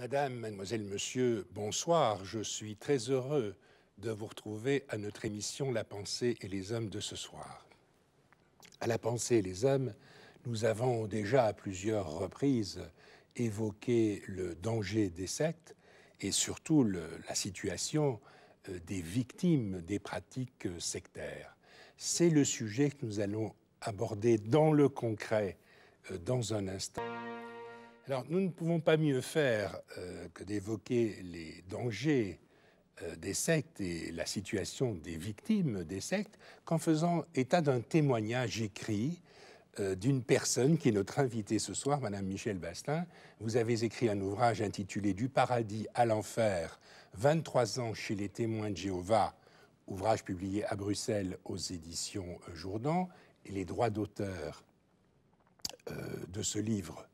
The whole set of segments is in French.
Madame, mademoiselle, monsieur, bonsoir. Je suis très heureux de vous retrouver à notre émission La pensée et les hommes de ce soir. À La pensée et les hommes, nous avons déjà à plusieurs reprises évoqué le danger des sectes et surtout la situation euh, des victimes des pratiques euh, sectaires. C'est le sujet que nous allons aborder dans le concret euh, dans un instant. Alors, nous ne pouvons pas mieux faire euh, que d'évoquer les dangers euh, des sectes et la situation des victimes des sectes qu'en faisant état d'un témoignage écrit euh, d'une personne qui est notre invitée ce soir, Madame Michel Bastin. Vous avez écrit un ouvrage intitulé Du paradis à l'enfer, 23 ans chez les témoins de Jéhovah, ouvrage publié à Bruxelles aux éditions Jourdan, et les droits d'auteur de ce livre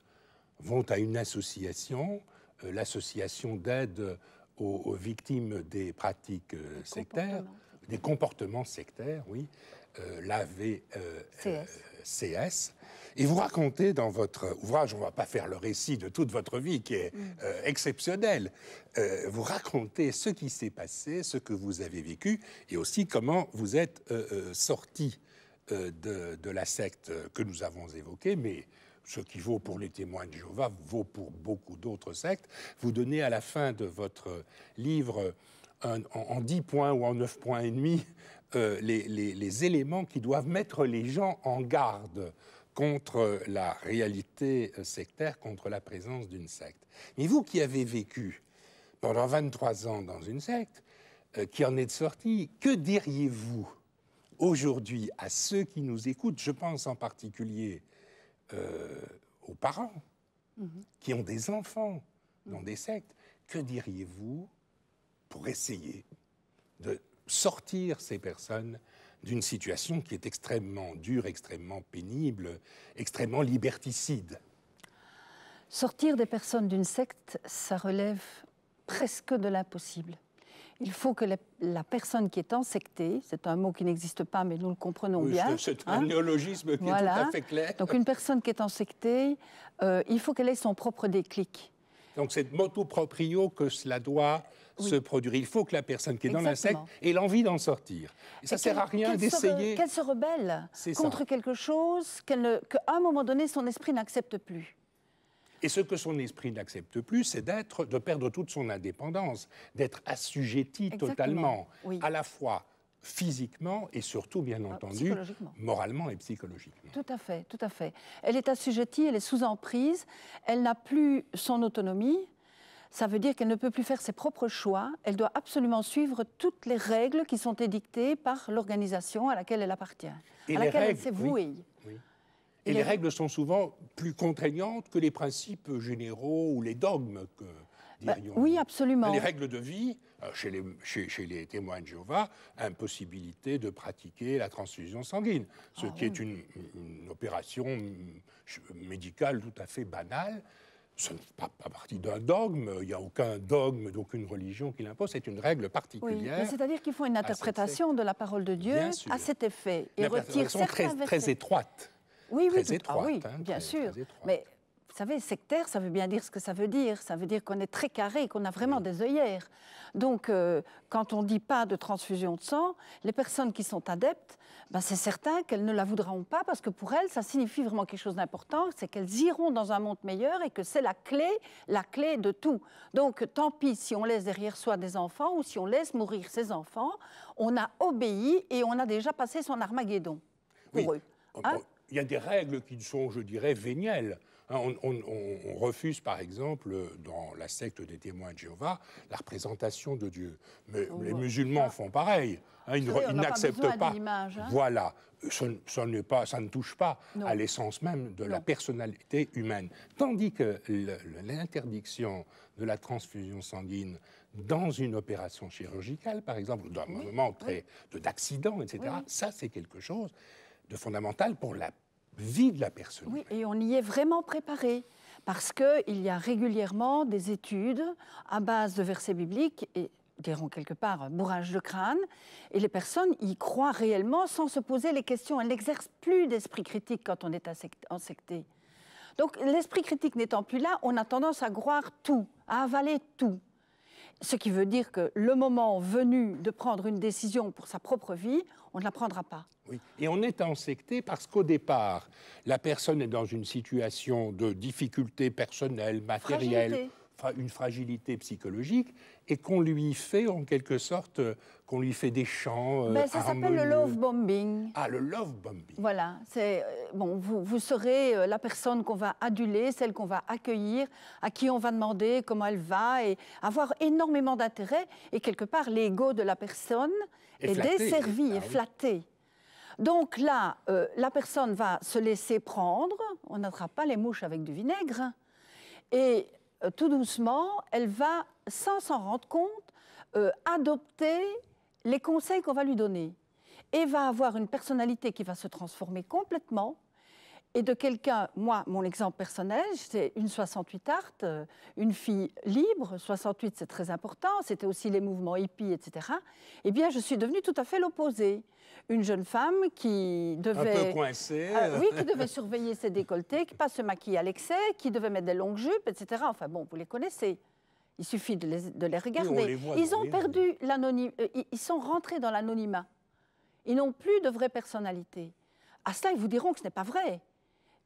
vont à une association, euh, l'association d'aide aux, victimes des pratiques euh, sectaires, des comportements sectaires, oui, euh, l'AVCS. Et vous racontez dans votre ouvrage, on ne va pas faire le récit de toute votre vie qui est mm. exceptionnel, vous racontez ce qui s'est passé, ce que vous avez vécu et aussi comment vous êtes sorti de, de, la secte que nous avons évoquée, mais ce qui vaut pour les témoins de Jéhovah vaut pour beaucoup d'autres sectes. Vous donnez à la fin de votre livre en, dix points ou en neuf points et demi euh, les, éléments qui doivent mettre les gens en garde contre la réalité euh, sectaire, contre la présence d'une secte. Mais vous qui avez vécu pendant 23 ans dans une secte, euh, qui en êtes sorti, que diriez-vous aujourd'hui à ceux qui nous écoutent Je pense en particulier euh, aux parents qui ont des enfants dans des sectes. Que diriez-vous pour essayer de sortir ces personnes d'une situation qui est extrêmement dure, extrêmement pénible, extrêmement liberticide Sortir des personnes d'une secte, ça relève presque de l'impossible. Il faut que la, personne qui est ensectée, c'est un mot qui n'existe pas, mais nous le comprenons bien. C'est hein, un néologisme qui est tout à fait clair. Donc une personne qui est ensectée, euh, il faut qu'elle ait son propre déclic. Donc c'est motu proprio que cela doit se produire. Il faut que la personne qui est dans l'insecte ait l'envie d'en sortir. ça ne sert à rien d'essayer. Qu'elle se rebelle contre quelque chose qu'à un moment donné, son esprit n'accepte plus. Et ce que son esprit n'accepte plus, c'est d'être, de perdre toute son indépendance, d'être assujettie totalement, à la fois physiquement et surtout, bien ah, entendu, moralement et psychologiquement. Tout à fait, tout à fait. Elle est assujettie, elle est sous emprise, elle n'a plus son autonomie. Ça veut dire qu'elle ne peut plus faire ses propres choix. Elle doit absolument suivre toutes les règles qui sont édictées par l'organisation à laquelle elle appartient, à laquelle elle s'est vouée. Et, les, règles sont souvent plus contraignantes que les principes généraux ou les dogmes que. Bah, oui, absolument. Les règles de vie, euh, chez les, chez, les, témoins de Jéhovah, impossibilité de pratiquer la transfusion sanguine, ce ah qui est une, opération mm, médicale tout à fait banale. Ce n'est pas, partie d'un dogme, il n'y a aucun dogme d'aucune religion qui l'impose, c'est une règle particulière. Oui, C'est-à-dire qu'ils font une interprétation de la parole de Dieu à cet effet. Et retirent interprétation très, très étroite oui, oui, ah hein, bien sûr. mais vous savez, sectaire, ça veut bien dire ce que ça veut dire. Ça veut dire qu'on est très carré, qu'on a vraiment des œillères. Donc, euh, quand on dit pas de transfusion de sang, les personnes qui sont adeptes, ben, c'est certain qu'elles ne la voudront pas parce que pour elles, ça signifie vraiment quelque chose d'important, c'est qu'elles iront dans un monde meilleur et que c'est la clé, la clé de tout. Donc, tant pis si on laisse derrière soi des enfants ou si on laisse mourir ses enfants, on a obéi et on a déjà passé son Armageddon pour oui. eux. Oh, hein oh, il y a des règles qui sont, je dirais, vénielles. Hein, on, refuse, par exemple, dans la secte des témoins de Jéhovah, la représentation de Dieu. Mais oh, les musulmans font pareil. Hein, ils n'acceptent pas. Hein. Voilà. Ça, pas, ça, ne touche pas à l'essence même de la personnalité humaine. Tandis que l'interdiction de la transfusion sanguine dans une opération chirurgicale, par exemple, d'un un moment d'accident, etc., ça, c'est quelque chose de fondamental pour la vie de la personne. Oui, et on y est vraiment préparé. Parce qu'il y a régulièrement des études à base de versets bibliques et diront quelque part, euh, bourrage de crâne, et les personnes y croient réellement sans se poser les questions. Elles n'exercent plus d'esprit critique quand on est insecté. Donc l'esprit critique n'étant plus là, on a tendance à croire tout, à avaler tout. Ce qui veut dire que le moment venu de prendre une décision pour sa propre vie, on ne la prendra pas. Oui, et on est en secté parce qu'au départ, la personne est dans une situation de difficulté personnelle, matérielle une fragilité psychologique et qu'on lui fait en quelque sorte euh, qu'on lui fait des chants. Euh, ben, ça s'appelle le love bombing. Ah, le love bombing. Voilà, c'est euh, bon, vous, serez la personne qu'on va aduler, celle qu'on va accueillir, à qui on va demander comment elle va et avoir énormément d'intérêt et quelque part l'ego de la personne est desservi est ah et flatté. Donc là, la personne va se laisser prendre, on n'attrape pas les mouches avec du vinaigre, et euh, tout doucement, elle va, sans s'en rendre compte, euh, adopter les conseils qu'on va lui donner. Et va avoir une personnalité qui va se transformer complètement et de quelqu'un, moi, mon exemple personnel, c'est une 68 art, euh, une fille libre, 68 c'est très important, c'était aussi les mouvements hippies, etc. Eh bien, je suis devenue tout à fait l'opposé. Une jeune femme qui devait... Un ah, oui, qui devait surveiller ses décolletés, qui pas se maquiller à l'excès, qui devait mettre des longues jupes, etc. Enfin bon, vous les connaissez. Il suffit de les, regarder. ils ont perdu l'anonyme. Euh, ils sont rentrés dans l'anonymat. Ils n'ont plus de vraie personnalité. À ah, cela, ils vous diront que ce n'est pas vrai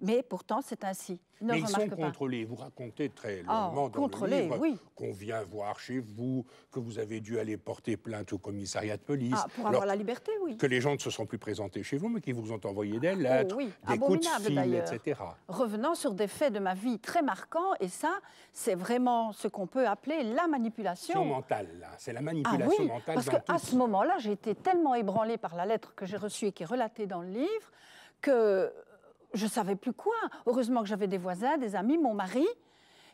mais pourtant c'est ainsi. mais ils sont contrôlés. Vous racontez très oh, longuement dans le livre qu'on vient voir chez vous, que vous avez dû aller porter plainte au commissariat de police. Ah, pour avoir la liberté, oui. Que les gens ne se sont plus présentés chez vous, mais qu'ils vous ont envoyé des ah, lettres, des coups de fil, etc. Revenant sur des faits de ma vie très marquants, et ça, c'est vraiment ce qu'on peut appeler la manipulation. mentale, C'est la ah, manipulation ah, oui, mentale. Parce qu'à ce moment-là, j'ai été tellement ébranlée par la lettre que j'ai reçue et qui est relatée dans le livre que je savais plus quoi. Heureusement que j'avais des voisins, des amis, mon mari,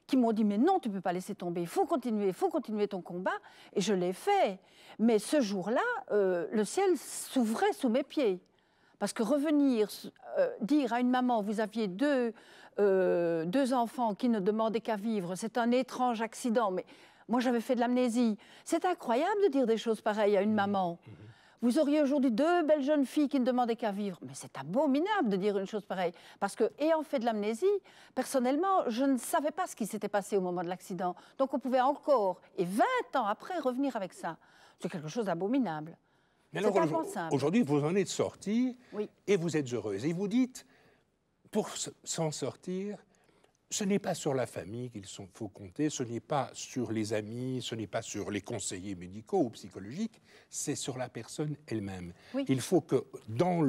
qui m'ont dit mais non, tu ne peux pas laisser tomber, il faut continuer, il faut continuer ton combat. Et je l'ai fait. Mais ce jour-là, euh, le ciel s'ouvrait sous mes pieds. Parce que revenir, euh, dire à une maman, vous aviez deux, euh, deux enfants qui ne demandaient qu'à vivre, c'est un étrange accident, mais moi j'avais fait de l'amnésie. C'est incroyable de dire des choses pareilles à une mmh. maman. Mmh. Vous auriez aujourd'hui deux belles jeunes filles qui ne demandaient qu'à vivre. Mais c'est abominable de dire une chose pareille. Parce que, ayant fait de l'amnésie, personnellement, je ne savais pas ce qui s'était passé au moment de l'accident. Donc on pouvait encore, et 20 ans après, revenir avec ça. C'est quelque chose d'abominable. Mais alors, aujourd'hui, vous en êtes sortie et vous êtes heureuse. Et vous dites, pour s'en sortir, ce n'est pas sur la famille qu'il faut compter, ce n'est pas sur les amis, ce n'est pas sur les conseillers médicaux ou psychologiques, c'est sur la personne elle-même. Il faut que dans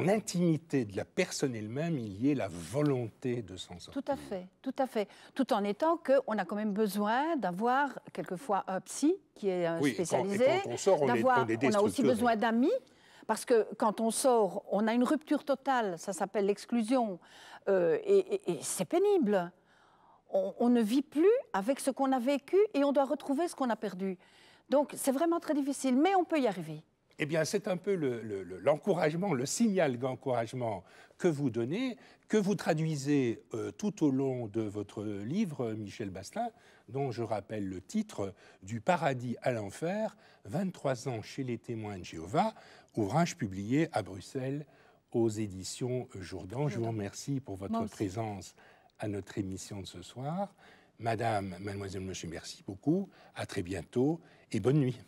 l'intimité de la personne elle-même, il y ait la volonté de s'en sortir. Tout à fait, tout à fait. Tout en étant qu'on a quand même besoin d'avoir quelquefois un psy qui est euh, spécialisé. on sort, on a aussi besoin d'amis parce que quand on sort, on a une rupture totale, ça s'appelle l'exclusion, euh, et, c'est pénible. on, ne vit plus avec ce qu'on a vécu et on doit retrouver ce qu'on a perdu. Donc c'est vraiment très difficile, mais on peut y arriver eh bien, c'est un peu l'encouragement, le, signal d'encouragement que vous donnez, que vous traduisez euh, tout au long de votre livre, Michel Bastin, dont je rappelle le titre Du paradis à l'enfer, 23 ans chez les témoins de Jéhovah, ouvrage publié à Bruxelles aux éditions Jourdan. Je vous remercie pour votre présence à notre émission de ce soir. Madame, mademoiselle, monsieur, merci beaucoup. À très bientôt et bonne nuit.